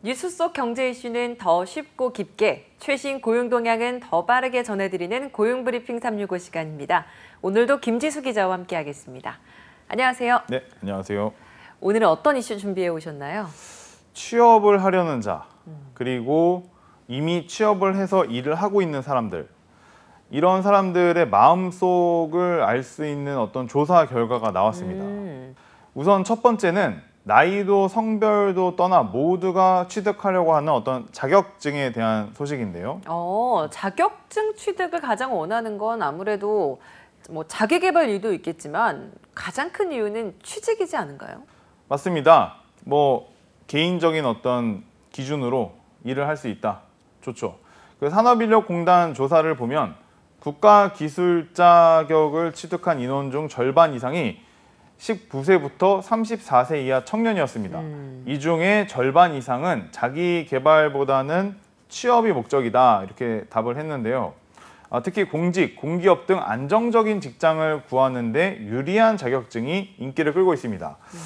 뉴스 속 경제 이슈는 더 쉽고 깊게, 최신 고용 동향은 더 빠르게 전해드리는 고용 브리핑 365 시간입니다. 오늘도 김지수 기자와 함께하겠습니다. 안녕하세요. 네, 안녕하세요. 오늘은 어떤 이슈 준비해 오셨나요? 취업을 하려는 자, 음. 그리고 이미 취업을 해서 일을 하고 있는 사람들, 이런 사람들의 마음속을 알 수 있는 어떤 조사 결과가 나왔습니다. 음. 우선 첫 번째는 나이도 성별도 떠나 모두가 취득하려고 하는 어떤 자격증에 대한 소식인데요. 어, 자격증 취득을 가장 원하는 건 아무래도 뭐 자기개발 일도 있겠지만 가장 큰 이유는 취직이지 않은가요? 맞습니다. 뭐 개인적인 어떤 기준으로 일을 할 수 있다. 좋죠. 그 산업인력공단 조사를 보면 국가기술 자격을 취득한 인원 중 절반 이상이 19세부터 34세 이하 청년이었습니다. 음. 이 중에 절반 이상은 자기 개발보다는 취업이 목적이다 이렇게 답을 했는데요. 아, 특히 공직, 공기업 등 안정적인 직장을 구하는데 유리한 자격증이 인기를 끌고 있습니다. 음.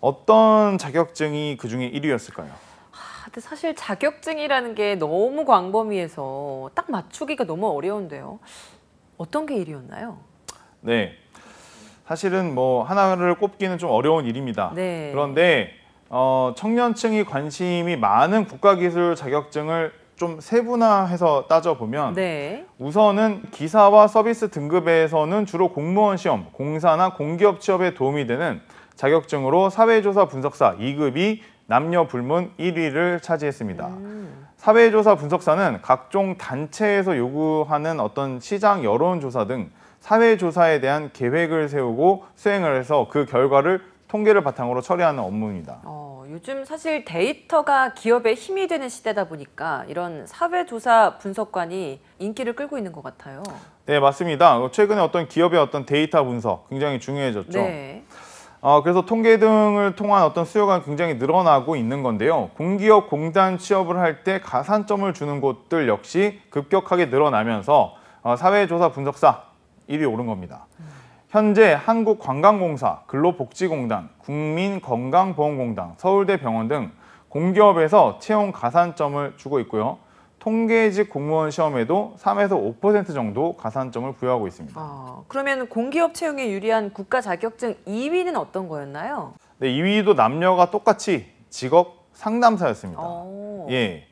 어떤 자격증이 그중에 1위였을까요? 아, 근데 사실 자격증이라는 게 너무 광범위해서 딱 맞추기가 너무 어려운데요. 어떤 게 1위였나요? 네, 사실은 뭐 하나를 꼽기는 좀 어려운 일입니다. 네. 그런데 어, 청년층이 관심이 많은 국가기술 자격증을 좀 세분화해서 따져보면 네. 우선은 기사와 서비스 등급에서는 주로 공무원 시험, 공사나 공기업 취업에 도움이 되는 자격증으로 사회조사 분석사 2급이 남녀 불문 1위를 차지했습니다. 음. 사회조사 분석사는 각종 단체에서 요구하는 어떤 시장 여론조사 등 사회조사에 대한 계획을 세우고 수행을 해서 그 결과를 통계를 바탕으로 처리하는 업무입니다. 어, 요즘 사실 데이터가 기업의 힘이 되는 시대다 보니까 이런 사회조사 분석관이 인기를 끌고 있는 것 같아요. 네, 맞습니다. 최근에 어떤 기업의 어떤 데이터 분석 굉장히 중요해졌죠. 네. 어, 그래서 통계 등을 통한 어떤 수요가 굉장히 늘어나고 있는 건데요. 공기업 공단 취업을 할 때 가산점을 주는 곳들 역시 급격하게 늘어나면서 어, 사회조사 분석사 1위 오른 겁니다. 현재 한국관광공사, 근로복지공단, 국민건강보험공단, 서울대병원 등 공기업에서 채용 가산점을 주고 있고요. 통계직 공무원 시험에도 3에서 5% 정도 가산점을 부여하고 있습니다. 아, 그러면 공기업 채용에 유리한 국가 자격증 2위는 어떤 거였나요? 네, 2위도 남녀가 똑같이 직업 상담사였습니다. 오. 예.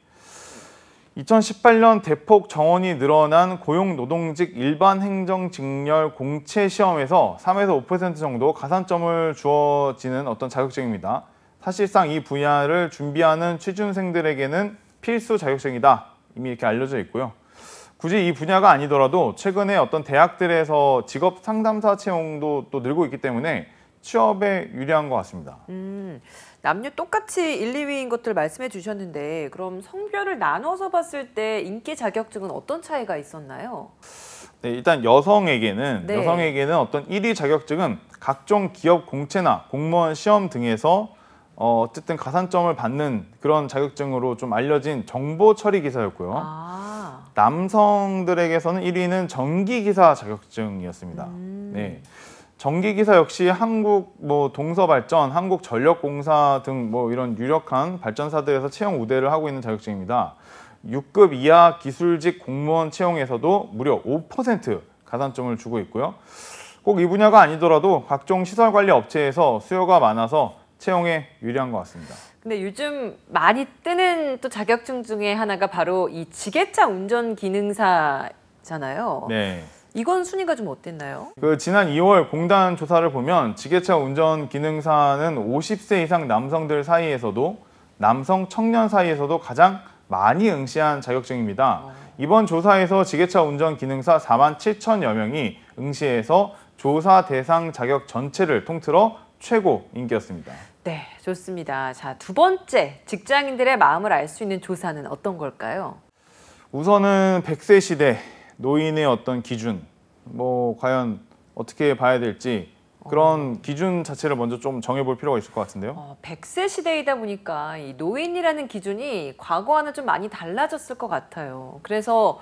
2018년 대폭 정원이 늘어난 고용노동직 일반행정직렬 공채 시험에서 3에서 5% 정도 가산점을 주어지는 어떤 자격증입니다. 사실상 이 분야를 준비하는 취준생들에게는 필수 자격증이다. 이미 이렇게 알려져 있고요. 굳이 이 분야가 아니더라도 최근에 어떤 대학들에서 직업 상담사 채용도 또 늘고 있기 때문에 취업에 유리한 것 같습니다. 음. 남녀 똑같이 1, 2위인 것들 말씀해 주셨는데 그럼 성별을 나눠서 봤을 때 인기 자격증은 어떤 차이가 있었나요? 네, 일단 여성에게는 네. 여성에게는 어떤 1위 자격증은 각종 기업 공채나 공무원 시험 등에서 어, 어쨌든 가산점을 받는 그런 자격증으로 좀 알려진 정보 처리 기사였고요. 아. 남성들에게서는 1위는 전기 기사 자격증이었습니다. 음. 네. 전기기사 역시 한국 뭐 동서발전, 한국전력공사 등 뭐 이런 유력한 발전사들에서 채용 우대를 하고 있는 자격증입니다. 6급 이하 기술직 공무원 채용에서도 무려 5% 가산점을 주고 있고요. 꼭 이 분야가 아니더라도 각종 시설 관리 업체에서 수요가 많아서 채용에 유리한 것 같습니다. 근데 요즘 많이 뜨는 또 자격증 중에 하나가 바로 이 지게차 운전 기능사잖아요. 네. 이건 순위가 좀 어땠나요? 그 지난 2월 공단 조사를 보면 지게차 운전 기능사는 50세 이상 남성들 사이에서도 남성 청년 사이에서도 가장 많이 응시한 자격증입니다. 어. 이번 조사에서 지게차 운전 기능사 4만 7천여 명이 응시해서 조사 대상 자격 전체를 통틀어 최고 인기였습니다. 네, 좋습니다. 자, 두 번째 직장인들의 마음을 알 수 있는 조사는 어떤 걸까요? 우선은 100세 시대 노인의 어떤 기준 뭐 과연 어떻게 봐야 될지 그런 어. 기준 자체를 먼저 좀 정해볼 필요가 있을 것 같은데요. 어, 100세 시대이다 보니까 이 노인이라는 기준이 과거와는 좀 많이 달라졌을 것 같아요. 그래서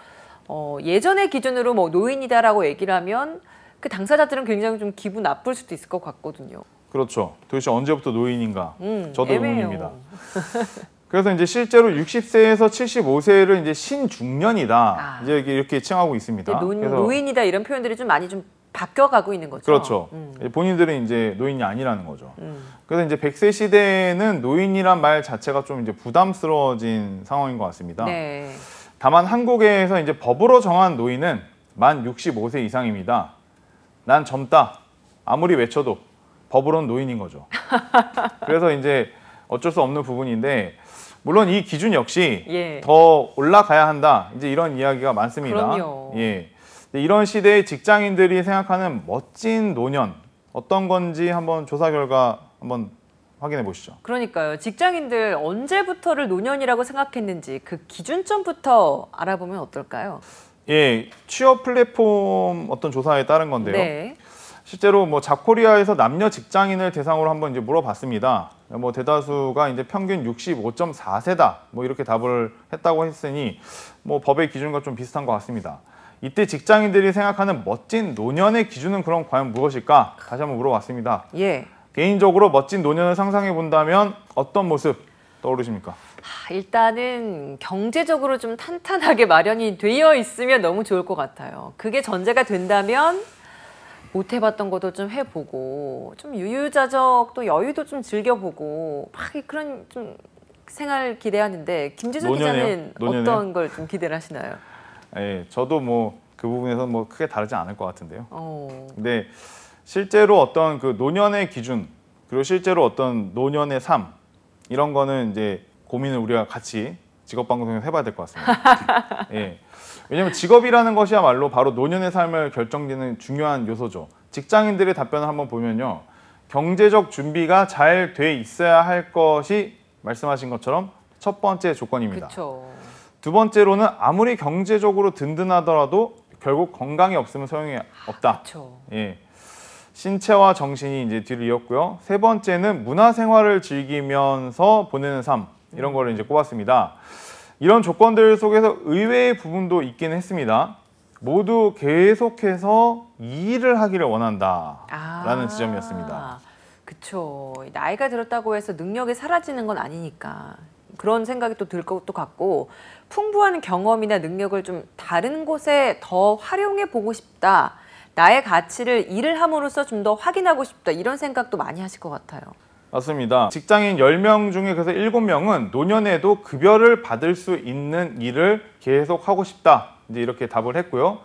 어, 예전의 기준으로 뭐 노인이다라고 얘기를 하면 그 당사자들은 굉장히 좀 기분 나쁠 수도 있을 것 같거든요. 그렇죠. 도대체 언제부터 노인인가? 음, 저도 애매해요. 의문입니다. 그래서 이제 실제로 60세에서 75세를 이제 신중년이다 아. 이제 이렇게 칭하고 있습니다. 노, 노인이다 이런 표현들이 좀 많이 좀 바뀌어가고 있는 거죠. 그렇죠. 음. 본인들은 이제 노인이 아니라는 거죠. 음. 그래서 이제 100세 시대에는 노인이란 말 자체가 좀 이제 부담스러워진 상황인 것 같습니다. 네. 다만 한국에서 이제 법으로 정한 노인은 만 65세 이상입니다. 난 젊다. 아무리 외쳐도 법으로는 노인인 거죠. 그래서 이제 어쩔 수 없는 부분인데 물론 이 기준 역시 예. 더 올라가야 한다. 이제 이런 이야기가 많습니다. 그럼요. 예. 이런 시대의 직장인들이 생각하는 멋진 노년 어떤 건지 한번 조사 결과 한번 확인해 보시죠. 그러니까요. 직장인들 언제부터를 노년이라고 생각했는지 그 기준점부터 알아보면 어떨까요? 예, 취업 플랫폼 어떤 조사에 따른 건데요. 네. 실제로 뭐 자코리아에서 남녀 직장인을 대상으로 한 번 이제 물어봤습니다. 뭐 대다수가 이제 평균 65.4세다 뭐 이렇게 답을 했다고 했으니 뭐 법의 기준과 좀 비슷한 것 같습니다. 이때 직장인들이 생각하는 멋진 노년의 기준은 그럼 과연 무엇일까 다시 한번 물어봤습니다. 예. 개인적으로 멋진 노년을 상상해 본다면 어떤 모습 떠오르십니까? 일단은 경제적으로 좀 탄탄하게 마련이 되어 있으면 너무 좋을 것 같아요. 그게 전제가 된다면 못 해봤던 것도 좀 해보고 좀 유유자적 또 여유도 좀 즐겨보고 막 그런 좀 생활 기대하는데 김재준 기자는 노년해요. 어떤 걸 좀 기대를 하시나요? 예, 저도 뭐 그 부분에서는 뭐 크게 다르지 않을 것 같은데요. 오. 어. 근데 실제로 어떤 그 노년의 기준 그리고 실제로 어떤 노년의 삶 이런 거는 이제 고민을 우리가 같이 직업 방송에서 해봐야 될 것 같습니다. 예. 왜냐면 직업이라는 것이야말로 바로 노년의 삶을 결정짓는 중요한 요소죠. 직장인들의 답변을 한번 보면요. 경제적 준비가 잘 돼 있어야 할 것이 말씀하신 것처럼 첫 번째 조건입니다. 그쵸. 두 번째로는 아무리 경제적으로 든든하더라도 결국 건강이 없으면 소용이 아, 없다. 그쵸. 예. 신체와 정신이 이제 뒤를 이었고요. 세 번째는 문화 생활을 즐기면서 보내는 삶 이런 거를 이제 꼽았습니다. 이런 조건들 속에서 의외의 부분도 있기는 했습니다. 모두 계속해서 일을 하기를 원한다라는 아 지점이었습니다. 그쵸. 나이가 들었다고 해서 능력이 사라지는 건 아니니까 그런 생각이 또 들 것도 같고 풍부한 경험이나 능력을 좀 다른 곳에 더 활용해 보고 싶다. 나의 가치를 일을 함으로써 좀 더 확인하고 싶다. 이런 생각도 많이 하실 것 같아요. 맞습니다. 직장인 10명 중에 그래서 7명은 노년에도 급여를 받을 수 있는 일을 계속 하고 싶다. 이제 이렇게 답을 했고요.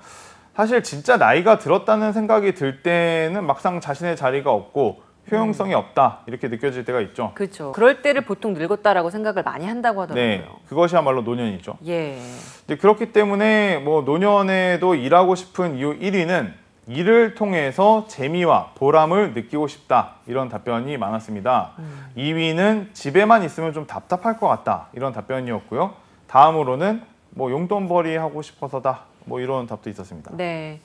사실 진짜 나이가 들었다는 생각이 들 때는 막상 자신의 자리가 없고 효용성이 음. 없다 이렇게 느껴질 때가 있죠. 그렇죠. 그럴 때를 보통 늙었다라고 생각을 많이 한다고 네, 하더라고요. 네, 그것이야말로 노년이죠. 예. 이제 그렇기 때문에 뭐 노년에도 일하고 싶은 이유 1위는 일을 통해서 재미와 보람을 느끼고 싶다 이런 답변이 많았습니다. 음. 2위는 집에만 있으면 좀 답답할 것 같다 이런 답변이었고요. 다음으로는 뭐 용돈벌이 하고 싶어서다 뭐 이런 답도 있었습니다. 네.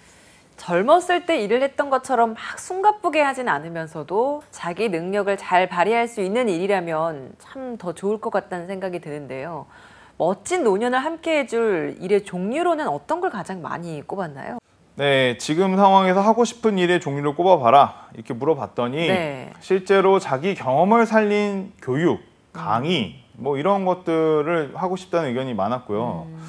젊었을 때 일을 했던 것처럼 막 숨가쁘게 하진 않으면서도 자기 능력을 잘 발휘할 수 있는 일이라면 참 더 좋을 것 같다는 생각이 드는데요. 멋진 노년을 함께 해줄 일의 종류로는 어떤 걸 가장 많이 꼽았나요? 네, 지금 상황에서 하고 싶은 일의 종류를 꼽아봐라 이렇게 물어봤더니 네. 실제로 자기 경험을 살린 교육, 음. 강의 뭐 이런 것들을 하고 싶다는 의견이 많았고요. 음.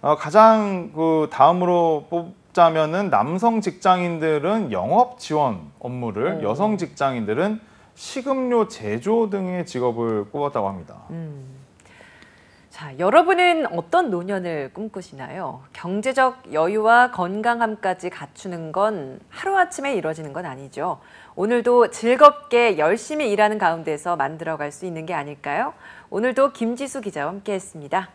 어, 가장 그 다음으로 뽑자면은 남성 직장인들은 영업 지원 업무를, 오. 여성 직장인들은 식음료 제조 등의 직업을 꼽았다고 합니다. 음. 자, 여러분은 어떤 노년을 꿈꾸시나요? 경제적 여유와 건강함까지 갖추는 건 하루아침에 이뤄지는 건 아니죠. 오늘도 즐겁게 열심히 일하는 가운데서 만들어갈 수 있는 게 아닐까요? 오늘도 김지수 기자와 함께했습니다.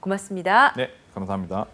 고맙습니다. 네, 감사합니다.